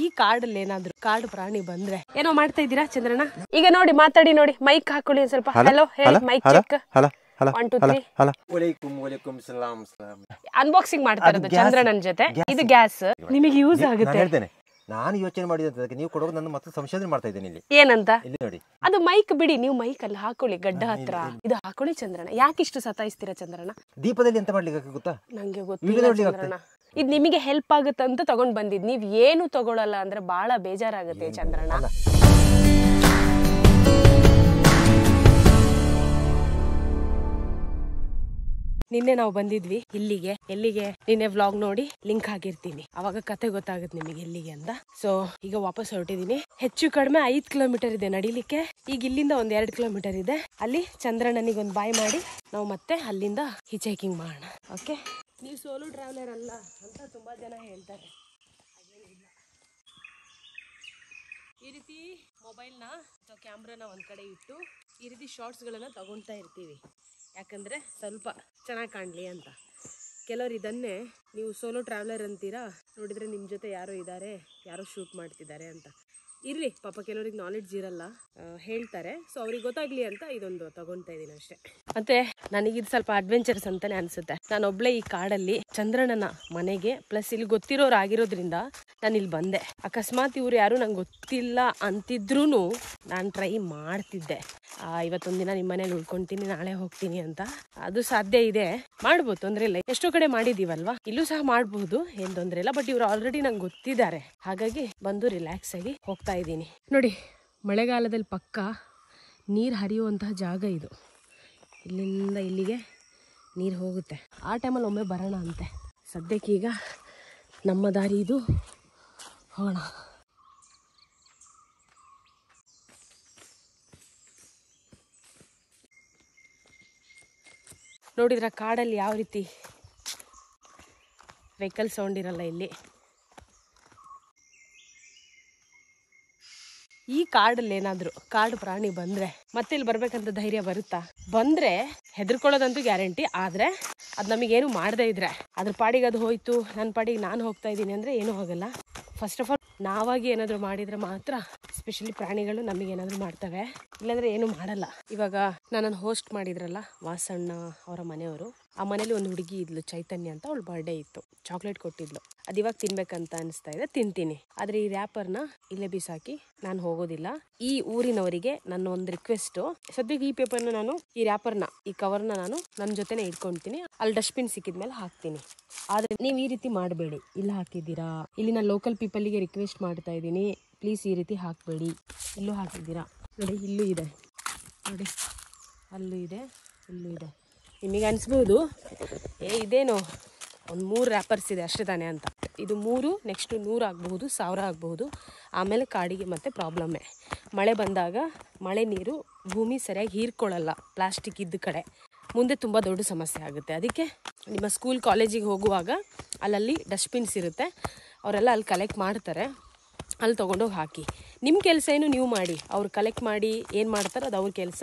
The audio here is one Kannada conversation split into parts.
ಈ ಕಾಡಲ್ಲಿ ಏನಾದ್ರು ಕಾರ್ಡ್ ಪ್ರಾಣಿ ಬಂದ್ರೆ ಏನೋ ಮಾಡ್ತಾ ಇದೀರಾ ಚಂದ್ರಣ್ಣ ಈಗ ನೋಡಿ ಮಾತಾಡಿ ನೋಡಿ ಮೈಕ್ ಹಾಕೊಳ್ಳಿ ಸ್ವಲ್ಪ ಹಲೋ ಮೈಕ್ ಚೆಕ್ ಅನ್ಬಾಕ್ಸಿಂಗ್ ಮಾಡ್ತಾ ಇರೋದು ಚಂದ್ರಣ್ಣನ ಜೊತೆ ಇದು ಗ್ಯಾಸ್ ನಿಮಗೆ ಯೂಸ್ ಆಗುತ್ತೆ ನಾನು ಯೋಚನೆ ಮಾಡಿದಂತ ನೀವು ಕೊಡೋದು ನನ್ನ ಮತ್ತೆ ಸಂಶೋಧನೆ ಮಾಡ್ತಾ ಇದ್ದೀನಿ ಇಲ್ಲಿ ಏನಂತ ಇಲ್ಲಿ ನೋಡಿ ಅದು ಮೈಕ್ ಬಿಡಿ ನೀವು ಮೈಕ್ ಅಲ್ಲಿ ಹಾಕೊಳ್ಳಿ ಗಡ್ಡ ಹತ್ರ ಇದು ಹಾಕೊಳ್ಳಿ ಚಂದ್ರಣ ಯಾಕೆ ಇಷ್ಟು ಸತಾಯಿಸ್ತೀರಾ ಚಂದ್ರಣ ದೀಪದಲ್ಲಿ ಎಂತ ಮಾಡ್ಲಿಕ್ಕೆ ಗೊತ್ತಾ ನಂಗೆ ಗೊತ್ತಿಲ್ಲ ಚಂದ್ರಣ್ಣ ಇದು ನಿಮಗೆ ಹೆಲ್ಪ್ ಆಗುತ್ತೆ ಅಂತ ತಗೊಂಡು ಬಂದಿದ್ದು ನೀವು ಏನು ತಗೊಳ್ಳಲ್ಲ ಅಂದ್ರೆ ಬಹಳ ಬೇಜಾರಾಗುತ್ತೆ ಚಂದ್ರಣ್ಣ ನಿನ್ನೆ ನಾವು ಬಂದಿದ್ವಿ ಇಲ್ಲಿಗೆ ಎಲ್ಲಿಗೆ ನಿನ್ನೆ ವ್ಲಾಗ್ ನೋಡಿ ಲಿಂಕ್ ಆಗಿರ್ತೀನಿ ಅವಾಗ ಕತೆ ಗೊತ್ತಾಗುತ್ತೆ ನಿಮಗೆ ಎಲ್ಲಿಗೆ ಅಂತ ಸೊ ಈಗ ವಾಪಸ್ ಹೊರಟಿದೀನಿ ಹೆಚ್ಚು ಕಡಿಮೆ ಐದ್ ಕಿಲೋಮೀಟರ್ ಇದೆ ನಡಿಲಿಕ್ಕೆ ಈಗ ಇಲ್ಲಿಂದ ಒಂದ್ ಎರಡ್ ಕಿಲೋಮೀಟರ್ ಇದೆ ಅಲ್ಲಿ ಚಂದ್ರಣ್ಣನಿಗೆ ಒಂದು ಬಾಯ್ ಮಾಡಿ ನಾವು ಮತ್ತೆ ಅಲ್ಲಿಂದ ಹಿಚ್ ಹೈಕಿಂಗ್ ಮಾಡೋಣ ಓಕೆ ನೀವು ಸೋಲೋ ಟ್ರಾವೆಲರ್ ಅಲ್ಲ ಅಂತ ತುಂಬ ಜನ ಹೇಳ್ತಾರೆ ಈ ರೀತಿ ಮೊಬೈಲ್ನ ಅಥವಾ ಕ್ಯಾಮ್ರಾನ ಒಂದು ಕಡೆ ಇಟ್ಟು ಈ ರೀತಿ ಶಾರ್ಟ್ಸ್ಗಳನ್ನು ತೊಗೊಳ್ತಾ ಇರ್ತೀವಿ ಯಾಕಂದರೆ ಸ್ವಲ್ಪ ಚೆನ್ನಾಗಿ ಕಾಣಲಿ ಅಂತ ಕೆಲವರು ಇದನ್ನೇ ನೀವು ಸೋಲೋ ಟ್ರಾವೆಲರ್ ಅಂತೀರಾ ನೋಡಿದರೆ ನಿಮ್ಮ ಜೊತೆ ಯಾರೋ ಇದ್ದಾರೆ ಯಾರೋ ಶೂಟ್ ಮಾಡ್ತಿದ್ದಾರೆ ಅಂತ ಇರಲಿ ಪಾಪ ಕೆಲವ್ರಿಗೆ ನಾಲೆಡ್ಜ್ ಇರಲ್ಲ ಹೇಳ್ತಾರೆ ಸೊ ಅವ್ರಿಗೆ ಗೊತ್ತಾಗಲಿ ಅಂತ ಇದೊಂದು ತಗೊತಾ ಇದ್ದೀನಿ ಅಷ್ಟೇ ಮತ್ತೆ ನನಗಿದು ಸ್ವಲ್ಪ ಅಡ್ವೆಂಚರ್ಸ್ ಅಂತಾನೆ ಅನ್ಸುತ್ತೆ ನಾನು ಒಬ್ಳೆ ಈ ಕಾಡಲ್ಲಿ ಚಂದ್ರಣ್ಣನ ಮನೆಗೆ ಪ್ಲಸ್ ಇಲ್ಲಿ ಗೊತ್ತಿರೋರು ಆಗಿರೋದ್ರಿಂದ ನಾನು ಇಲ್ಲಿ ಬಂದೆ ಅಕಸ್ಮಾತ್ ಇವ್ರು ಯಾರು ನಂಗೆ ಗೊತ್ತಿಲ್ಲ ಅಂತಿದ್ರು ನಾನು ಟ್ರೈ ಮಾಡ್ತಿದ್ದೆ ಇವತ್ತೊಂದಿನ ನಿಮ್ಮ ಮನೇಲಿ ಉಳ್ಕೊಂತೀನಿ ನಾಳೆ ಹೋಗ್ತೀನಿ ಅಂತ ಅದು ಸಾಧ್ಯ ಇದೆ ಮಾಡ್ಬೋದು ತೊಂದರೆ ಇಲ್ಲ ಎಷ್ಟೋ ಕಡೆ ಮಾಡಿದೀವಲ್ವಾ ಇಲ್ಲೂ ಸಹ ಮಾಡಬಹುದು ಏನ್ ತೊಂದರೆ ಇಲ್ಲ ಬಟ್ ಇವ್ರು ಆಲ್ರೆಡಿ ನಂಗೆ ಗೊತ್ತಿದ್ದಾರೆ ಹಾಗಾಗಿ ಬಂದು ರಿಲ್ಯಾಕ್ಸ್ ಆಗಿ ಹೋಗ್ತಾ ಇದ್ದೀನಿ ನೋಡಿ ಮಳೆಗಾಲದಲ್ಲಿ ಪಕ್ಕ ನೀರು ಹರಿಯುವಂತಹ ಜಾಗ ಇದು ಇಲ್ಲಿಂದ ಇಲ್ಲಿಗೆ ನೀರು ಹೋಗುತ್ತೆ ಆ ಟೈಮಲ್ಲಿ ಒಮ್ಮೆ ಬರೋಣ ಅಂತೆ ಸದ್ಯಕ್ಕೀಗ ನಮ್ಮ ದಾರಿ ಇದು ಹೋಗೋಣ ನೋಡಿದ್ರೆ ಕಾಡಲ್ಲಿ ಯಾವ ರೀತಿ ವೆಹಿಕಲ್ ಸೌಂಡ್ ಇರಲ್ಲ ಇಲ್ಲಿ ಈ ಕಾಡಲ್ಲಿ ಏನಾದ್ರು ಕಾಡು ಪ್ರಾಣಿ ಬಂದ್ರೆ ಮತ್ತೆ ಇಲ್ಲಿ ಬರ್ಬೇಕಂತ ಧೈರ್ಯ ಬರುತ್ತಾ ಬಂದ್ರೆ ಹೆದರ್ಕೊಳ್ಳೋದಂತೂ ಗ್ಯಾರಂಟಿ ಆದ್ರೆ ಅದು ನಮಗೇನು ಮಾಡದೇ ಇದ್ರೆ ಅದ್ರ ಪಾಡಿಗೆ ಅದು ಹೋಯ್ತು ನನ್ನ ಪಾಡಿಗೆ ನಾನು ಹೋಗ್ತಾ ಇದ್ದೀನಿ ಅಂದ್ರೆ ಏನೂ ಹೋಗಲ್ಲ ಫಸ್ಟ್ ಆಫ್ ಆಲ್ ನಾವಾಗಿ ಏನಾದ್ರು ಮಾಡಿದ್ರೆ ಮಾತ್ರ ಎಸ್ಪೆಷಲಿ ಪ್ರಾಣಿಗಳು ನಮಗೇನಾದರೂ ಮಾಡ್ತವೆ ಇಲ್ಲಾಂದ್ರೆ ಏನು ಮಾಡಲ್ಲ ಇವಾಗ ನನ್ನನ್ನು ಹೋಸ್ಟ್ ಮಾಡಿದ್ರಲ್ಲ ವಾಸಣ್ಣ ಅವರ ಮನೆಯವರು ಆ ಮನೇಲಿ ಒಂದು ಹುಡುಗಿ ಇದ್ಲು ಚೈತನ್ಯ ಅಂತ ಅವಳು ಬರ್ಡೇ ಇತ್ತು ಚಾಕ್ಲೇಟ್ ಕೊಟ್ಟಿದ್ಲು ಅದು ಇವಾಗ ತಿನ್ಬೇಕಂತ ಅನಿಸ್ತಾ ಇದೆ ತಿಂತೀನಿ ಆದ್ರೆ ಈ ರ್ಯಾಪರ್ನ ಇಲ್ಲೇ ಬಿಸಾಕಿ ನಾನು ಹೋಗೋದಿಲ್ಲ ಈ ಊರಿನವರಿಗೆ ನನ್ನ ಒಂದು ರಿಕ್ವೆಸ್ಟ್ ಸದ್ಯಕ್ಕೆ ಈ ಪೇಪರ್ನ ನಾನು ಈ ರ್ಯಾಪರ್ನ ಈ ಕವರ್ನ ನಾನು ನನ್ನ ಜೊತೆನೇ ಇಟ್ಕೊಂತೀನಿ ಅಲ್ಲಿ ಡಸ್ಟ್ಬಿನ್ ಸಿಕ್ಕಿದ ಮೇಲೆ ಹಾಕ್ತೀನಿ ಆದ್ರೆ ನೀವು ಈ ರೀತಿ ಮಾಡಬೇಡಿ ಇಲ್ಲಿ ಹಾಕಿದ್ದೀರಾ ಇಲ್ಲಿನ ಲೋಕಲ್ ಗೆ ರಿಕ್ವೆಸ್ಟ್ ಮಾಡ್ತಾ ಇದ್ದೀನಿ ಪ್ಲೀಸ್ ಈ ರೀತಿ ಹಾಕಬೇಡಿ ಇಲ್ಲೂ ಹಾಕಿದ್ದೀರಾ ನೋಡಿ ಇಲ್ಲೂ ಇದೆ ನೋಡಿ ಅಲ್ಲೂ ಇದೆ ಇಲ್ಲೂ ಇದೆ ನಿಮಗೆ ಅನಿಸ್ಬೋದು ಏ ಇದೇನು ಒಂದು ಮೂರು ರ್ಯಾಪರ್ಸ್ ಇದೆ ಅಷ್ಟೇ ತಾನೇ ಅಂತ ಇದು ಮೂರು ನೆಕ್ಸ್ಟು ನೂರು ಆಗಬಹುದು ಸಾವಿರ ಆಗಬಹುದು ಆಮೇಲೆ ಕಾಡಿಗೆ ಮತ್ತೆ ಪ್ರಾಬ್ಲಮ್ಮೇ ಮಳೆ ಬಂದಾಗ ಮಳೆ ನೀರು ಭೂಮಿ ಸರಿಯಾಗಿ ಹೀರ್ಕೊಳ್ಳಲ್ಲ ಪ್ಲಾಸ್ಟಿಕ್ ಇದ್ದ ಕಡೆ ಮುಂದೆ ತುಂಬ ದೊಡ್ಡ ಸಮಸ್ಯೆ ಆಗುತ್ತೆ ಅದಕ್ಕೆ ನಿಮ್ಮ ಸ್ಕೂಲ್ ಕಾಲೇಜಿಗೆ ಹೋಗುವಾಗ ಅಲ್ಲಲ್ಲಿ ಡಸ್ಟ್ಬಿನ್ಸ್ ಇರುತ್ತೆ ಅವರೆಲ್ಲ ಅಲ್ಲಿ ಕಲೆಕ್ಟ್ ಮಾಡ್ತಾರೆ ಅಲ್ಲಿ ತೊಗೊಂಡೋಗಿ ಹಾಕಿ ನಿಮ್ಮ ಕೆಲಸ ಏನು ನೀವು ಮಾಡಿ ಅವ್ರು ಕಲೆಕ್ಟ್ ಮಾಡಿ ಏನು ಮಾಡ್ತಾರೋ ಅದು ಅವ್ರ ಕೆಲಸ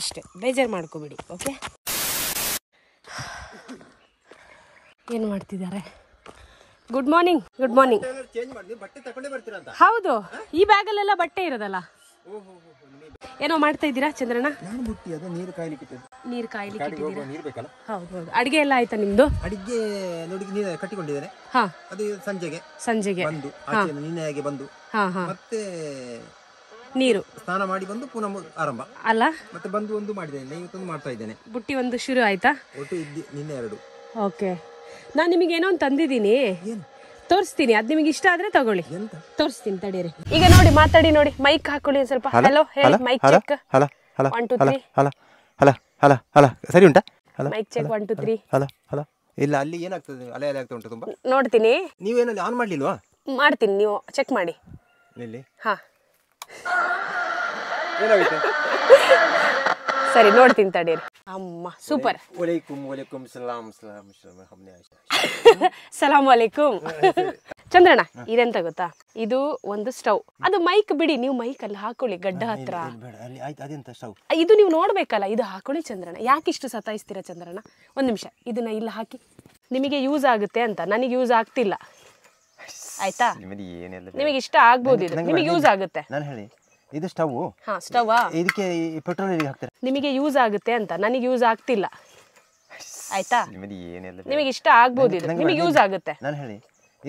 ಅಷ್ಟೇ ಬೇಜಾರು ಮಾಡ್ಕೋಬಿಡಿ ಓಕೆ ಏನು ಮಾಡ್ತಿದ್ದಾರೆ ಗುಡ್ ಮಾರ್ನಿಂಗ್ ಗುಡ್ ಮಾರ್ನಿಂಗ್ ಹೌದು ಈ ಬ್ಯಾಗಲ್ಲೆಲ್ಲ ಬಟ್ಟೆ ಇರೋದಲ್ಲ ಏನೋ ಮಾಡ್ತಾ ಇದ್ದೀರಾ ಚಂದ್ರಣ್ಣ ನೀರು ಕಾಯ್ಲಿಕ್ಕೆ ನೀರು ಕಾಯ್ಲಿಕ್ಕೆ ಹೌದು ಹೌದು ಅಡಿಗೆ ಎಲ್ಲ ಆಯ್ತಾ ನಿಮ್ದು ಅಡಿಗೆ ನೀರು ಕಟ್ಟಿಕೊಂಡಿದ್ದೇನೆ ಹಾ ಅದು ಸಂಜೆಗೆ ಸಂಜೆಗೆ ಬಂದು ನಿನ್ನೆಗೆ ಬಂದು ಹಾ ಹಾ ಮತ್ತೆ ನೀರು ಸ್ನಾನ ಮಾಡಿ ಬಂದು ಪುನಃ ಆರಂಭ ಅಲ್ಲ ಮತ್ತೆ ಬಂದು ಒಂದು ಮಾಡಿದ್ದೇನೆ ಒಂದು ಮಾಡ್ತಾ ಇದ್ದೇನೆ ಬುಟ್ಟಿ ಒಂದು ಶುರು ಆಯ್ತಾ ಒಟ್ಟು ನಿನ್ನೆ ಎರಡು ಓಕೆ ನಾನು ನಿಮಗೆ ಏನೋ ಒಂದು ತಂದಿದ್ದೀನಿ ತೋರಿಸ್ತೀನಿ ಅದು ನಿಮಗೆ ಇಷ್ಟ ಆದ್ರೆ ತಗೊಳ್ಳಿ ತೋರಿಸ್ತೀನಿ ತಡೀರಿ ಈಗ ನೋಡಿ ಮಾತಾಡಿ ನೋಡಿ ಮೈಕ್ ಹಾಕೊಳ್ಳಿ ಸ್ವಲ್ಪ ಹಲೋ ಹೇಳಿ mic check hello hello one two three hello hello hello ಸರಿ ಉಂಟಾ mic check one two three hello hello ಇಲ್ಲ ಅಲ್ಲಿ ಏನಾಗ್ತದೆ ಅಲೆ ಅಲೆ ಆಗ್ತಾ ಉಂಟು ತುಂಬಾ ನೋಡ್ತೀನಿ ನೀವೇನಲ್ಲಿ ಆನ್ ಮಾಡ್ಲಿಲ್ವಾ ಮಾಡ್ತೀನಿ ನೀವು ಚೆಕ್ ಮಾಡಿ ಇಲ್ಲಿ ಹಾ ಏನಾಗುತ್ತೆ ಸರಿ ನೋಡ್ತೀನಿ ತಡೀರಿ ಅಮ್ಮ ಸೂಪರ್ ಸಲಾಮ್ ಚಂದ್ರಣ್ಣ ಇದೆಂತ ಗೊತ್ತಾ ಇದು ಒಂದು ಸ್ಟವ್ ಅದು ಮೈಕ್ ಬಿಡಿ ನೀವು ಮೈಕ್ ಅಲ್ಲಿ ಹಾಕೊಳ್ಳಿ ಗಡ್ಡ ಹತ್ರ ಇದು ನೀವು ನೋಡ್ಬೇಕಲ್ಲ ಇದು ಹಾಕೊಳ್ಳಿ ಯಾಕೆ ಇಷ್ಟು ಸತಾಯಿಸ್ತೀರಾ ಚಂದ್ರಣ್ಣ ಒಂದು ನಿಮಿಷ ಇದನ್ನ ಇಲ್ಲಿ ಹಾಕಿ ನಿಮಗೆ ಯೂಸ್ ಆಗುತ್ತೆ ಅಂತ ನನಗೆ ಯೂಸ್ ಆಗ್ತಿಲ್ಲ ಆಯ್ತಾ ನಿಮಗೆ ಇಷ್ಟ ಆಗ್ಬೋದು ನಿಮಗೆ ಯೂಸ್ ಆಗುತ್ತೆ ಇದು ಸ್ಟವ್ ಹಾ ಸ್ಟವ್ ಇದಕ್ಕೆ ಪೆಟ್ರೋಲ್ ಎಲ್ಲಿ ಹಾಕ್ತಾರೆ ನಿಮಗೆ ಯೂಸ್ ಆಗುತ್ತೆ ಅಂತ ನನಗೆ ಯೂಸ್ ಆಗ್ತಿಲ್ಲ ಆಯ್ತಾ ನಿಮಗೆ ಏನಿಲ್ಲ ನಿಮಗೆ ಇಷ್ಟ ಆಗ್ಬೋದು ಇದು ನಿಮಗೆ ಯೂಸ್ ಆಗುತ್ತೆ ನಾನು ಹೇಳಿ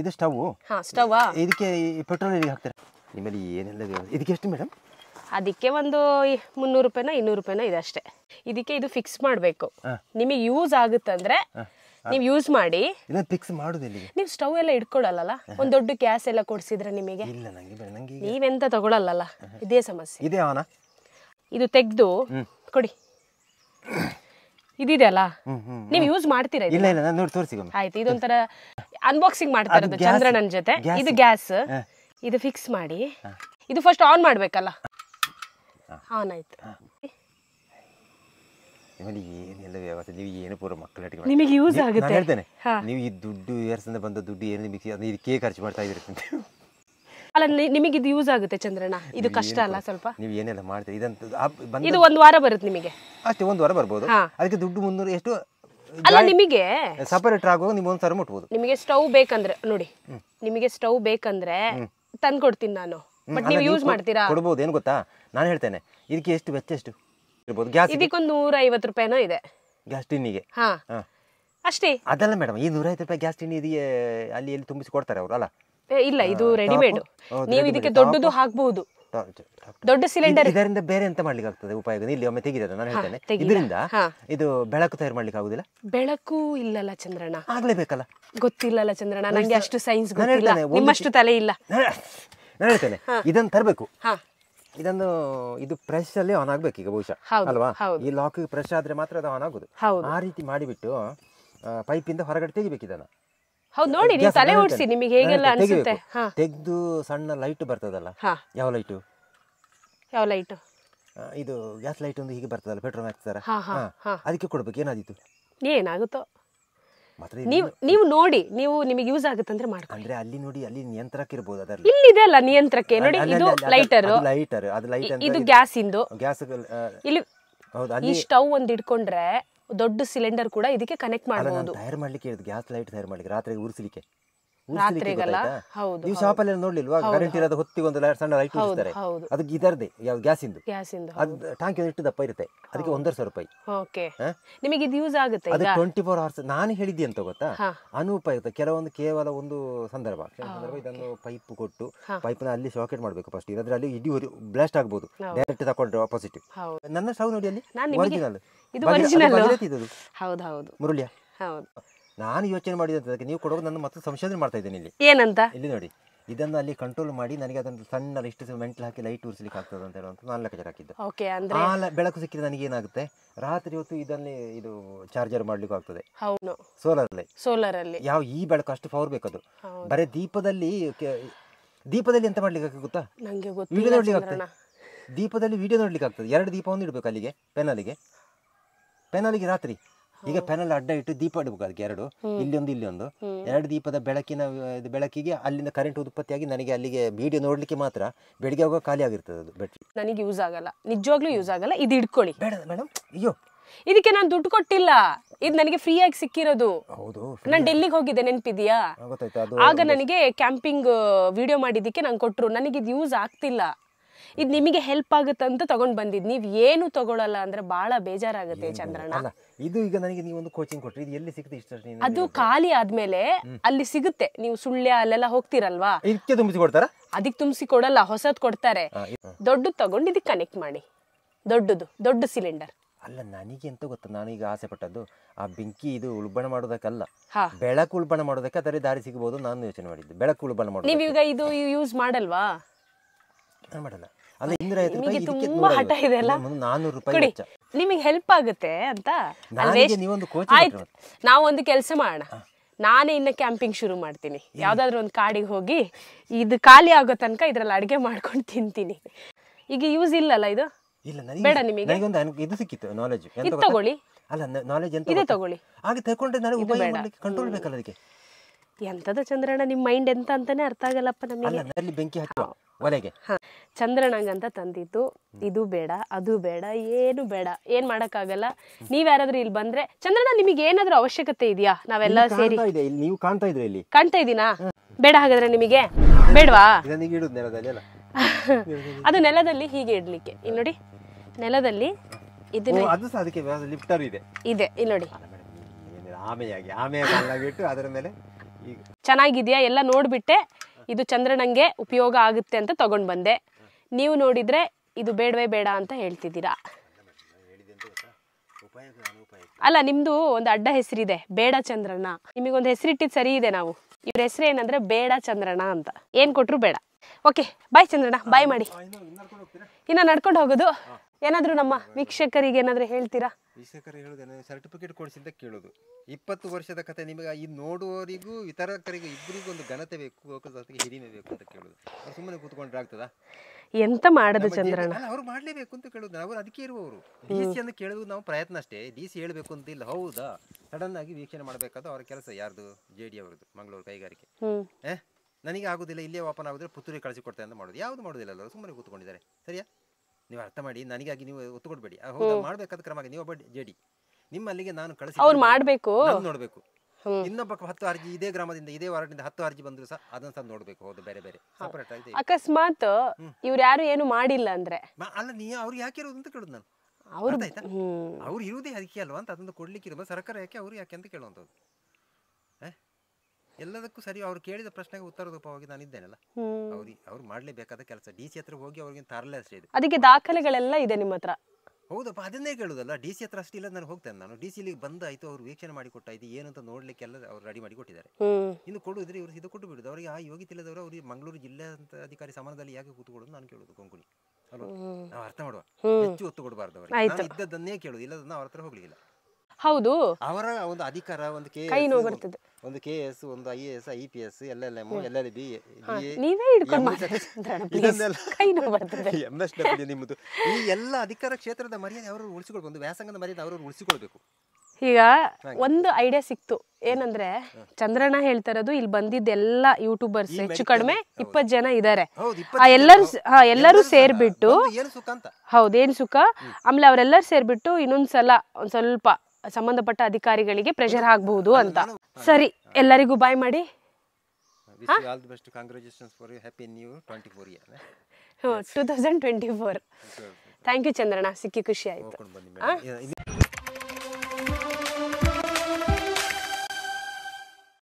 ಇದು ಸ್ಟವ್ ಹಾ ಸ್ಟವ್ ಇದಕ್ಕೆ ಪೆಟ್ರೋಲ್ ಎಲ್ಲಿ ಹಾಕ್ತಾರೆ ನಿಮಗೆ ಏನೆಲ್ಲ ಇದಕ್ಕೆ ಎಷ್ಟು ಮೇಡಮ್ ಅದಕ್ಕೆ ಒಂದು ಮುನ್ನೂರು ರೂಪಾಯಿನ ಇನ್ನೂರು ರೂಪಾಯಿನ ಇದೆ ಅಷ್ಟೇ ಇದಕ್ಕೆ ಇದು ಫಿಕ್ಸ್ ಮಾಡಬೇಕು ನಿಮಗೆ ಯೂಸ್ ಆಗುತ್ತೆ ಆಗುತ್ತಂದ್ರೆ ನೀವು ಯೂಸ್ ಮಾಡಿ ಇಲ್ಲ ಫಿಕ್ಸ್ ಮಾಡೋದಿಲ್ಲ ನೀವು ಸ್ಟವ್ ಎಲ್ಲ ಇಟ್ಕೊಳ್ಳಲ್ಲ ಒಂದ್ ದೊಡ್ಡ ಗ್ಯಾಸ್ ಎಲ್ಲ ಕೊಡ್ಸಿದ್ರೆ ನಿಮಗೆ ಇಲ್ಲ ನಂಗೆ ಬೇಡ ನಂಗೆ ನೀವೆಂತ ತಗೊಳ್ಳಲ್ಲ ಇದೇ ಸಮಸ್ಯೆ ಇದೇ ಅವನ ಇದು ತೆಗ್ದು ಕೊಡಿ ಇದಿದೆ ಅಲ್ಲ ನೀವು ಯೂಸ್ ಮಾಡ್ತೀರಾ ಇಲ್ಲ ಇಲ್ಲ ನಾನು ನೋಡಿ ತೋರಿಸಿ ಆಯ್ತು ಇದೊಂಥರ ಅನ್ಬಾಕ್ಸಿಂಗ್ ಮಾಡ್ತಾ ಇರೋದು ಚಂದ್ರನನ್ ಜೊತೆ ಇದು ಗ್ಯಾಸ್ ಇದು ಫಿಕ್ಸ್ ಮಾಡಿ ಇದು ಫಸ್ಟ್ ಆನ್ ಮಾಡ್ಬೇಕಲ್ಲ ಆನ್ ಆಯ್ತು ನಿಮ್ಮಲ್ಲಿ ಏನೆಲ್ಲ ವ್ಯವಸ್ಥೆ ನೀವು ಏನು ಪೂರ ಮಕ್ಕಳಿಗೆ ನಿಮಗೆ ಯೂಸ್ ಆಗುತ್ತೆ ಹೇಳ್ತೇನೆ ನೀವು ಈ ದುಡ್ಡು ಏರ್ಸಿಂದ ಬಂದ ದುಡ್ಡು ಏನು ನಿಮಗೆ ಅದು ಇದಕ್ಕೆ ಖರ್ಚು ಮಾಡ್ತಾ ಇದ್ದೀರಿ ಅಲ್ಲ ನಿಮಗೆ ಇದು ಯೂಸ್ ಆಗುತ್ತೆ ಚಂದ್ರಣ್ಣ ಇದು ಕಷ್ಟ ಅಲ್ಲ ಸ್ವಲ್ಪ ನೀವು ಏನೆಲ್ಲ ಮಾಡ್ತೀರಿ ಇದಂತ ಇದು ಒಂದು ವಾರ ಬರುತ್ತೆ ನಿಮಗೆ ಅಷ್ಟೇ ಒಂದು ವಾರ ಬರ್ಬೋದು ಅದಕ್ಕೆ ದುಡ್ಡು ಮುನ್ನೂರು ಎಷ್ಟು ಅಲ್ಲ ನಿಮಗೆ ಸಪರೇಟ್ ಆಗುವಾಗ ನೀವು ಒಂದು ಸಾರಿ ಮುಟ್ಬೋದು ನಿಮಗೆ ಸ್ಟವ್ ಬೇಕಂದ್ರೆ ನೋಡಿ ನಿಮಗೆ ಸ್ಟವ್ ಬೇಕಂದ್ರೆ ತಂದು ಕೊಡ್ತೀನಿ ನಾನು ಬಟ್ ನೀವು ಯೂಸ್ ಮಾಡ್ತೀರಾ ಕೊಡ್ಬೋದು ಏನು ಗೊತ್ತಾ ನಾನು ಹೇಳ್ತೇನೆ ಇದಕ್ಕೆ ಎಷ್ಟು ವೆಚ್ಚ ಎಷ್ಟು ಇರ್ಬೋದು ಗ್ಯಾಸ್ ಇದಕ್ಕೊಂದು ನೂರ ಐವತ್ತು ರೂಪಾಯಿನೋ ಇದೆ ಗ್ಯಾಸ್ ಟಿನ್ನಿಗೆ ಹಾ ಅಷ್ಟೇ ಅದಲ್ಲ ಮೇಡಮ್ ಈ ನೂರ ಐವತ್ತು ರೂಪಾಯಿ ಗ್ಯಾಸ್ ಟಿನ್ ಇದೆಯೇ ಅಲ್ಲಿ ಎಲ್ಲಿ ತುಂಬಿಸಿ ಕೊಡ್ತಾರೆ ಅವರು ಅಲ್ಲ ಇಲ್ಲ ಇದು ರೆಡಿಮೇಡ್ ನೀವು ಇದಕ್ಕೆ ದೊಡ್ಡದು ಹಾಕಬಹುದು ದೊಡ್ಡ ಸಿಲಿಂಡರ್ ಇದರಿಂದ ಬೇರೆ ಎಂತ ಮಾಡ್ಲಿಕ್ಕೆ ಆಗ್ತದೆ ಉಪಯೋಗ ಇಲ್ಲಿ ಒಮ್ಮೆ ತೆಗಿದೆ ನಾನು ಹೇಳ್ತೇನೆ ಇದರಿಂದ ಇದು ಬೆಳಕು ತಯಾರು ಮಾಡ್ಲಿಕ್ಕೆ ಆಗುದಿಲ್ಲ ಬೆಳಕು ಇಲ್ಲಲ್ಲ ಚಂದ್ರಣ್ಣ ಆಗ್ಲೇಬೇಕಲ್ಲ ಗೊತ್ತಿಲ್ಲಲ್ಲ ಚಂದ್ರಣ್ಣ ನಂಗೆ ಅಷ್ಟು ಸೈನ್ಸ್ ಗೊತ್ತಿಲ್ಲ ನಿಮ್ಮಷ್ಟು ತಲೆ ಇಲ್ಲ ನಾನು ಹೇಳ್ತೇನೆ ಇದನ್ನ ತರಬೇಕು ಇದನ್ನು ಇದು ಪ್ರೆಶ್ ಅಲ್ಲಿ ಆನ್ ಆಗ್ಬೇಕು ಈಗ ಬಹುಶಃ ಅಲ್ವಾ ಈ ಲಾಕ್ ಪ್ರೆಶ್ ಆದ್ರೆ ಮಾತ್ರ ಅದು ಆನ್ ಆಗುದು ಆ ರೀತಿ ಮಾಡಿಬಿಟ್ಟು ಪೈಪ್ ಇಂದ ಹೊರಗಡೆ ತೆಗಿಬೇಕು ಇದನ್ನ ಹೌದು ನೋಡಿ ತಲೆ ಓಡಿಸಿ ನಿಮಗೆ ಹೇಗೆಲ್ಲ ಅನಿಸುತ್ತೆ ತೆಗೆದು ಸಣ್ಣ ಲೈಟ್ ಬರ್ತದಲ್ಲ ಯಾವ ಲೈಟು ಯಾವ ಲೈಟ್ ಇದು ಗ್ಯಾಸ್ ಲೈಟ್ ಒಂದು ಹೀಗೆ ಬರ್ತದಲ್ಲ ಪೆಟ್ರೋಲ್ ಹಾಕ್ತಾರೆ ಅದಕ್ಕೆ ಕೊಡ್ಬೇಕು ಏನಾದಿತ್ತು ಏನಾಗುತ್ತೋ ನೀವು ನೀವು ನೋಡಿ ನೀವು ನಿಮಗೆ ಯೂಸ್ ಆಗುತ್ತೆ ಅಂದ್ರೆ ಅಂದ್ರೆ ಅಲ್ಲಿ ನೋಡಿ ಅಲ್ಲಿ ನಿಯಂತ್ರಕ್ಕೆ ಇರಬಹುದು ಅದರಲ್ಲಿ ಇಲ್ಲಿ ಇದೆ ಅಲ್ಲ ನಿಯಂತ್ರಕ್ಕೆ ನೋಡಿ ಇದು ಲೈಟರ್ ಲೈಟರ್ ಅದು ಲೈಟ್ ಇದು ಗ್ಯಾಸ್ ಇಂದು ಗ್ಯಾಸ್ ಇಲ್ಲಿ ಈ ಸ್ಟವ್ ಒಂದ್ ಇಟ್ಕೊಂಡ್ರೆ ದೊಡ್ಡ ಸಿಲಿಂಡರ್ ಕೂಡ ಇದಕ್ಕೆ ಕನೆಕ್ಟ್ ಮಾಡಬಹುದು ತಯಾರು ಮಾಡ್ಲಿಕ್ಕೆ ಗ್ಯಾಸ್ ಲೈಟ್ ತಯಾರು ಮಾಡ್ಲಿಕ್ಕೆ ರಾತ್ರಿ ಉರಿಸಲಿಕ್ಕೆ ನೋಡ್ಲಿಲ್ವಾ ಹೊತ್ತಿಗೆ ಒಂದು ಲೈಟ್ ಇದರದೆ ಅದು ದಪ್ಪ ಇರುತ್ತೆ ಸಾವಿರ ರೂಪಾಯಿ ಇದು ಅವರ್ಸ್ ನಾನು ಅಂತ ಗೊತ್ತಾ ಅನುಪಯುಕ್ತ ಕೆಲವೊಂದು ಕೇವಲ ಒಂದು ಸಂದರ್ಭ ಇದನ್ನು ಪೈಪ್ ಕೊಟ್ಟು ಪೈಪ್ನ ಅಲ್ಲಿ ಶಾಕೆಟ್ ಮಾಡಬೇಕು ಫಸ್ಟ್ ಅಲ್ಲಿ ಇಡೀ ಬ್ಲಾಸ್ಟ್ ಆಗ್ಬೋದು ಡೈರೆಕ್ಟ್ ತಕೊಂಡ್ರೆ ಅಪೋಸಿಟ್ ನನ್ನ ಸ್ಟವ್ ನೋಡಿ ಅಲ್ಲಿ ಮುರುಳಿಯ ನಾನು ಯೋಚನೆ ಮಾಡಿದಂತ ಅದಕ್ಕೆ ನೀವು ಕೊಡೋದು ನನ್ನ ಮತ್ತೆ ಸಂಶೋಧನೆ ಮಾಡ್ತಾ ಇದ್ದೀನಿ ಇಲ್ಲಿ ಏನಂತ ಇಲ್ಲಿ ನೋಡಿ ಇದನ್ನು ಅಲ್ಲಿ ಕಂಟ್ರೋಲ್ ಮಾಡಿ ನನಗೆ ಅದನ್ನು ಸಣ್ಣ ಇಷ್ಟು ಮೆಂಟ್ಲ್ ಹಾಕಿ ಲೈಟ್ ಉರಿಸಲಿಕ್ಕೆ ಆಗ್ತದೆ ಅಂತ ಹೇಳುವಂತ ನಾನು ಲೆಕ್ಕಚಾರ ಹಾಕಿದ್ದೆ ಓಕೆ ಅಂದ್ರೆ ಬೆಳಕು ಸಿಕ್ಕಿದ್ರೆ ನನಗೆ ಏನಾಗುತ್ತೆ ರಾತ್ರಿ ಹೊತ್ತು ಇದನ್ನೇ ಇದು ಚಾರ್ಜರ್ ಮಾಡ್ಲಿಕ್ಕೆ ಆಗ್ತದೆ ಸೋಲಾರ್ ಸೋಲಾರಲ್ಲಿ ಸೋಲಾರ್ ಅಲ್ಲಿ ಯಾವ ಈ ಬೆಳಕು ಅಷ್ಟು ಪವರ್ ಬೇಕದು ಬರೀ ದೀಪದಲ್ಲಿ ದೀಪದಲ್ಲಿ ಎಂತ ಮಾಡ್ಲಿಕ್ಕೆ ಗೊತ್ತಾ ವಿಡಿಯೋ ನೋಡ್ಲಿಕ್ಕೆ ಆಗ್ತದೆ ದೀಪದಲ್ಲಿ ವಿಡಿಯೋ ನೋಡ್ಲಿಕ್ಕೆ ಆಗ್ತದೆ ಎರಡು ದೀಪವನ್ನು ಇಡಬೇಕು ಅಲ್ಲಿಗೆ ಪೆನ್ ಪೆನಲ್ಲಿಗೆ ರಾತ್ರಿ ಈಗ ಪೆನಲ್ ಅಡ್ಡ ಇಟ್ಟು ದೀಪ ಇಡಬೇಕು ಅದಕ್ಕೆ ಎರಡು ಇಲ್ಲೊಂದು ಇಲ್ಲೊಂದು ಎರಡು ದೀಪದ ಬೆಳಕಿನ ಬೆಳಕಿಗೆ ಅಲ್ಲಿಂದ ಕರೆಂಟ್ ಉತ್ಪತ್ತಿಯಾಗಿ ನನಗೆ ಅಲ್ಲಿಗೆ ವಿಡಿಯೋ ನೋಡ್ಲಿಕ್ಕೆ ಮಾತ್ರ ಬೆಳಿಗ್ಗೆ ಹೋಗೋ ಖಾಲಿ ಆಗಿರ್ತದೆ ಅದು ಬ್ಯಾಟ್ರಿ ನನಗೆ ಯೂಸ್ ಆಗಲ್ಲ ನಿಜವಾಗ್ಲೂ ಯೂಸ್ ಆಗಲ್ಲ ಇದು ಇಟ್ಕೊಳ್ಳಿ ಬೇಡ ಮೇಡಮ್ ಅಯ್ಯೋ ಇದಕ್ಕೆ ನಾನು ದುಡ್ಡು ಕೊಟ್ಟಿಲ್ಲ ಇದು ನನಗೆ ಫ್ರೀ ಆಗಿ ಸಿಕ್ಕಿರೋದು ನಾನು ಡೆಲ್ಲಿಗೆ ಹೋಗಿದ್ದೆ ನೆನಪಿದ್ಯಾ ಆಗ ನನಗೆ ಕ್ಯಾಂಪಿಂಗ್ ವಿಡಿಯೋ ಮಾಡಿದ್ದಕ್ಕೆ ನಂಗೆ ಕೊಟ್ಟರು ನನಗೆ ಇದು ಯೂಸ್ ಆಗ್ತಿಲ್ಲ ಇದು ನಿಮಗೆ ಹೆಲ್ಪ್ ಆಗುತ್ತೆ ಅಂತ ತಗೊಂಡ್ ಬಂದಿದ್ದು ನೀವು ಏನು ತಗೊಳ್ಳಲ್ಲ ಅಂದ್ರೆ ಬಹಳ ಬೇಜಾರಾಗುತ್ತೆ ಚಂದ್ರಣ್ಣ ಇದು ಈಗ ನನಗೆ ನೀವು ಒಂದು ಕೋಚಿಂಗ್ ಕೊಟ್ರಿ ಇದು ಎಲ್ಲಿ ಸಿಗುತ್ತೆ ಇಷ್ಟು ಅದು ಖಾಲಿ ಆದ್ಮೇಲೆ ಅಲ್ಲಿ ಸಿಗುತ್ತೆ ನೀವು ಸುಳ್ಳ್ಯ ಅಲ್ಲೆಲ್ಲ ಹೋಗ್ತಿರಲ್ವಾ ಇದಕ್ಕೆ ತುಂಬಿಸಿ ಕೊಡ್ತಾರ ಅದಕ್ಕೆ ತುಂಬಿಸಿ ಕೊಡಲ್ಲ ಹೊಸದ್ ಕೊಡ್ತಾರೆ ದೊಡ್ಡದು ತಗೊಂಡು ಇದಕ್ಕೆ ಕನೆಕ್ಟ್ ಮಾಡಿ ದೊಡ್ಡದು ದೊಡ್ಡ ಸಿಲಿಂಡರ್ ಅಲ್ಲ ನನಗೆ ಎಂತ ಗೊತ್ತು ನಾನು ಈಗ ಆಸೆ ಪಟ್ಟದ್ದು ಆ ಬೆಂಕಿ ಇದು ಉಳ್ಬಣ ಮಾಡೋದಕ್ಕಲ್ಲ ಬೆಳಕು ಉಳ್ಬಣ ಮಾಡೋದಕ್ಕೆ ಅದರ ದಾರಿ ಸಿಗಬಹುದು ನಾನು ಯೋಚನೆ ಮಾಡಿದ್ದೆ ಬೆಳಕು ಉಳ್ಬಣ ಮಾಡೋದು ಈಗ ಇದು ಯೂಸ್ ಮಾಡಲ್ವಾ ಮಾಡಲ್ಲ ಅಲ್ಲ ನಿಮಗೆ ತುಂಬಾ ಹಠ ಇದೆ ಅಲ್ಲ ಕೊಡಿ ನಿಮಗೆ ಹೆಲ್ಪ್ ಆಗುತ್ತೆ ಅಂತ ಆಯ್ತು ನಾವು ಒಂದು ಕೆಲಸ ಮಾಡೋಣ ನಾನೇ ಇನ್ನ ಕ್ಯಾಂಪಿಂಗ್ ಶುರು ಮಾಡ್ತೀನಿ ಯಾವ್ದಾದ್ರು ಒಂದು ಕಾಡಿಗೆ ಹೋಗಿ ಇದು ಖಾಲಿ ಆಗೋ ತನಕ ಇದ್ರಲ್ಲಿ ಅಡಿಗೆ ಮಾಡ್ಕೊಂಡು ತಿಂತೀನಿ ಈಗ ಯೂಸ್ ಇಲ್ಲಲ್ಲ ಇದು ಬೇಡ ನಿಮಗೆ ಇದು ಸಿಕ್ಕಿತ್ತು ನಾಲೆಜ್ ಇದು ತಗೊಳ್ಳಿ ಅಲ್ಲ ನಾಲೆಜ್ ಅಂತ ಇದೆ ತಗೊಳ್ಳಿ ಹಾಗೆ ತಗೊಂಡ್ರೆ ನಾನು ಉಪಯೋಗ ಕಂಟ್ರೋಲ್ ಬೇಕಲ್ಲ ಅದಕ್ಕೆ ಎಂತದ ಚಂದ್ರಣ್ಣ ನಿಮ್ಮ ಮೈಂಡ್ ಎಂತ ಅಂತಾನೆ ಅರ್ಥ ಆಗಲ್ಲಪ್ಪ ನಮಗೆ ಅಲ್ಲ ಬೆಂಕಿ ಹಚ್ಚುವ ಒಲೆಗೆ ಚಂದ್ರನಂಗಂತ ತಂದಿತ್ತು ಇದು ಬೇಡ ಅದು ಬೇಡ ಏನು ಬೇಡ ಏನ್ ಮಾಡಕ್ಕಾಗಲ್ಲ ನೀವ್ ಯಾರಾದ್ರೂ ಇಲ್ಲಿ ಬಂದ್ರೆ ಚಂದ್ರನ ನಿಮಗೆ ಏನಾದ್ರೂ ಅವಶ್ಯಕತೆ ಇದೆಯಾ ನಾವೆಲ್ಲ ಸೇರಿ ನೀವು ಕಾಣ್ತಾ ಇದ್ರೆ ಇಲ್ಲಿ ಕಾಣ್ತಾ ಇದೀನಾ ಬೇಡ ಹಾಗಾದ್ರೆ ನಿಮಗೆ ಬೇಡವಾ ಅದು ನೆಲದಲ್ಲಿ ಹೀಗೆ ಇಡ್ಲಿಕ್ಕೆ ಇಲ್ಲಿ ನೋಡಿ ನೆಲದಲ್ಲಿ ಲಿಫ್ಟರ್ ಇದೆ ಇಲ್ಲಿ ನೋಡಿ ಚೆನ್ನಾಗಿದೆಯಾ ಎಲ್ಲ ನೋಡ್ಬಿಟ್ಟೆ ಇದು ಚಂದ್ರನಂಗೆ ಉಪಯೋಗ ಆಗುತ್ತೆ ಅಂತ ತಗೊಂಡು ಬಂದೆ ನೀವು ನೋಡಿದರೆ ಇದು ಬೇಡವೇ ಬೇಡ ಅಂತ ಹೇಳ್ತಿದ್ದೀರಾ ಅಲ್ಲ ನಿಮ್ಮದು ಒಂದು ಅಡ್ಡ ಹೆಸರಿದೆ ಬೇಡ ಚಂದ್ರಣ್ಣ ನಿಮಗೊಂದು ಹೆಸರಿಟ್ಟಿದ್ದು ಸರಿ ಇದೆ ನಾವು ಇವ್ರ ಹೆಸರು ಏನಂದ್ರೆ ಬೇಡ ಚಂದ್ರಣ್ಣ ಅಂತ ಏನು ಕೊಟ್ಟರು ಬೇಡ ಓಕೆ ಬಾಯ್ ಚಂದ್ರಣ್ಣ ಬಾಯ್ ಮಾಡಿ ಇನ್ನ ನಡ್ಕೊಂಡು ಹೋಗೋದು ಏನಾದರೂ ನಮ್ಮ ವೀಕ್ಷಕರಿಗೆ ಏನಾದರೂ ಹೇಳ್ತೀರಾ ವೀಕ್ಷಕರು ಹೇಳುವುದೇನೆ ಸರ್ಟಿಫಿಕೇಟ್ ಇಂದ ಕೇಳೋದು ಇಪ್ಪತ್ತು ವರ್ಷದ ಕತೆ ನಿಮಗೆ ಈ ನೋಡುವವರಿಗೂ ವಿತರಕರಿಗೂ ಇಬ್ಬರಿಗೂ ಒಂದು ಘನತೆ ಬೇಕು ಜೊತೆಗೆ ಹಿರಿಮೆ ಬೇಕು ಅಂತ ಕೇಳೋದು ಅವ್ರು ಸುಮ್ಮನೆ ಕೂತ್ಕೊಂಡ್ರೆ ಆಗ್ತದಾ ಎಂತ ಮಾಡೋದು ಚಂದ್ರಣ್ಣ ಅವ್ರು ಮಾಡಲೇಬೇಕು ಅಂತ ಕೇಳೋದು ಅವರು ಅದಕ್ಕೆ ಇರುವವರು ಡಿ ಸಿ ಅಂತ ಕೇಳೋದು ನಾವು ಪ್ರಯತ್ನ ಅಷ್ಟೇ ಡಿ ಸಿ ಹೇಳಬೇಕು ಅಂತ ಇಲ್ಲ ಹೌದಾ ಸಡನ್ ಆಗಿ ವೀಕ್ಷಣೆ ಮಾಡಬೇಕಾದ ಅವರ ಕೆಲಸ ಯಾರ್ದು ಜೆ ಡಿ ಅವರದ್ದು ಮಂಗಳೂರು ಕೈಗಾರಿಕೆ ನನಗೆ ಆಗೋದಿಲ್ಲ ಇಲ್ಲೇ ವಾಪನ ಆಗೋದ್ರೆ ಪುತ್ತೂರಿಗೆ ಕಳಿಸಿ ಕೊಡ್ತಾರೆ ಅಂತ ಮಾಡೋದು ಯಾವುದು ಮಾಡೋದಿಲ್ಲ ಅಲ್ಲ ಸುಮ್ಮನೆ ಕೂತ್ಕೊಂಡಿದ್ದಾರೆ ಸರಿಯಾ ನೀವು ಅರ್ಥ ಮಾಡಿ ನನಗಾಗಿ ನೀವು ಒತ್ತು ಕೊಡಬೇಡಿ ಹೌದಾ ಮಾಡ್ಬೇಕಾದ ಕ್ರಮ ನೀವು ಒಬ್ಬ ನಿಮ್ಮ ಅಲ್ಲಿಗೆ ನಾನು ಕಳಿಸಿ ಅವ್ರು ಮಾಡಬೇಕು ನೋಡಬೇಕು ಇನ್ನೊಬ್ಬ ಹತ್ತು ಅರ್ಜಿ ಇದೇ ಗ್ರಾಮದಿಂದ ಇದೇ ವಾರ್ಡ್ನಿಂದ ಹತ್ತು ಅರ್ಜಿ ಬಂದ್ರು ಸಹ ಅದನ್ನ ಸಹ ನೋಡ್ಬೇಕು ಹೌದು ಬೇರೆ ಬೇರೆ ಸಪರೇಟ್ ಅಕಸ್ಮಾತ್ ಇವ್ರು ಯಾರು ಏನು ಮಾಡಿಲ್ಲ ಅಂದ್ರೆ ಅಲ್ಲ ನೀ ಅವ್ರು ಯಾಕೆ ಇರೋದು ಅಂತ ಕೇಳುದು ನಾನು ಅವ್ರು ಆಯ್ತಾ ಅವ್ರು ಇರುವುದೇ ಅದಕ್ಕೆ ಅಲ್ವಾ ಅಂತ ಅದನ್ನು ಕೊಡ್ಲಿಕ್ಕೆ ಇರುವ ಸರ್ಕಾರ ಯಾಕೆ ಅವ್ರು ಯಾಕೆ ಅಂತ ಕೇಳುವಂಥದ್ದು ಎಲ್ಲದಕ್ಕೂ ಸರಿ ಅವ್ರು ಕೇಳಿದ ಪ್ರಶ್ನೆಗೆ ಉತ್ತರ ರೂಪವಾಗಿ ನಾನು ಇದ್ದೇನಲ್ಲ ಅವ್ರು ಅವ್ರು ಮಾಡ್ಲೇಬೇಕಾದ ಕೆಲಸ ಡಿ ಸಿ ಹತ್ರ ಹೋಗಿ ಅವ್ರಿಗೆ ತರಲೇ ಅಷ್ಟೇ ಅದಕ್ಕೆ ದಾಖಲೆಗಳೆಲ್ಲ ಇದೆ ನಿಮ್ಮ ಹತ್ರ ಹೌದಪ್ಪ ಅದನ್ನೇ ಕೇಳುದಲ್ಲ ಡಿ ಸಿ ಹತ್ರ ಅಷ್ಟಿಲ್ಲ ನಾನು ಹೋಗ್ತೇನೆ ನಾನು ಡಿ ಬಂದ ಆಯ್ತು ಅವ್ರು ವೀಕ್ಷಣೆ ಮಾಡಿ ಕೊಟ್ಟಾಯ್ತು ಏನಂತ ನೋಡ್ಲಿಕ್ಕೆ ನೋಡ್ಲಿಕ್ಕೆಲ್ಲ ಅವ್ರು ರೆಡಿ ಮಾಡಿ ಕೊಟ್ಟಿದ್ದಾರೆ ಇನ್ನು ಕೊಡುವುದ್ರೆ ಇವ್ರು ಇದು ಕೊಟ್ಟು ಬಿಡುದು ಅವರಿಗೆ ಆ ಯೋಗಿ ತಿಳಿದವರು ಅವ್ರಿಗೆ ಮಂಗಳೂರು ಜಿಲ್ಲಾ ಅಧಿಕಾರಿ ಸಮಾನದಲ್ಲಿ ಯಾಕೆ ಕೂತ್ಕೊಳ್ಳೋದು ನಾನು ಕೇಳುದು ಕೊಂಕುಣಿ ಅಲ್ವಾ ನಾವು ಅರ್ಥ ಮಾಡುವ ಹೆಚ್ಚು ಒತ್ತು ಕೊಡಬಾರ್ದು ಅವ್ರಿಗೆ ಇದ್ದದನ್ನೇ ಇದ್ದದ್ದನ್ನೇ ಕೇಳೋದು ಇಲ್ಲದ ಅವ್ರ ಹತ್ರ ಹೋಗ್ಲಿಲ್ಲ ಹೌದು ಅವರ ಒಂದು ಅಧಿಕಾರ ಒಂದು ಕೆ ಕೈ ನೋವು ಬರ್ತದೆ ಒಂದು ಕೆ ಎಸ್ ಒಂದು I A S I P S L L M L L B ನೀವೇ ಹಿಡ್ಕೊಂಡು ಮಾತಾಡ್ತಿದ್ದೀರ ಕೈ ನೋವು ಬರ್ತದೆ ಎಂ ಎಸ್ ನಿಮ್ಮದು ಈ ಎಲ್ಲ ಅಧಿಕಾರ ಕ್ಷೇತ್ರದ ಮರ್ಯಾದೆ ಅವರು ಉಳಿಸಿಕೊಳ್ಬೇಕು ಒಂದು ವ್ಯಾಸಂಗದ ಮರ್ಯಾದೆ ಅವರು ಉಳಿಸಿಕೊಳ್ಬೇಕು ಈಗ ಒಂದು ಐಡಿಯಾ ಸಿಕ್ತು ಏನಂದ್ರೆ ಚಂದ್ರಣ್ಣ ಹೇಳ್ತಾ ಇರೋದು ಇಲ್ಲಿ ಬಂದಿದ್ದೆಲ್ಲ ಯೂಟ್ಯೂಬರ್ಸ್ ಹೆಚ್ಚು ಕಡಿಮೆ ಇಪ್ಪತ್ ಜನ ಇದಾರೆ ಎಲ್ಲರೂ ಎಲ್ಲರೂ ಸೇರ್ಬಿಟ್ಟು ಏನು ಸುಖ ಆಮೇಲೆ ಅವರೆಲ್ಲರೂ ಸೇರ್ಬಿಟ್ಟು ಇನ್ನೊಂದ್ಸಲ ಒಂದ್ ಸ್ವಲ್ಪ ಸಂಬಂಧಪಟ್ಟ ಅಧಿಕಾರಿಗಳಿಗೆ ಪ್ರೆಷರ್ ಆಗಬಹುದು ಅಂತ ಸರಿ ಎಲ್ಲರಿಗೂ ಬಾಯ್ ಮಾಡಿ two thousand twenty four thank you ಚಂದ್ರಣ್ಣ ಸಿಕ್ಕಿ ಖುಷಿ ಆಯ್ತು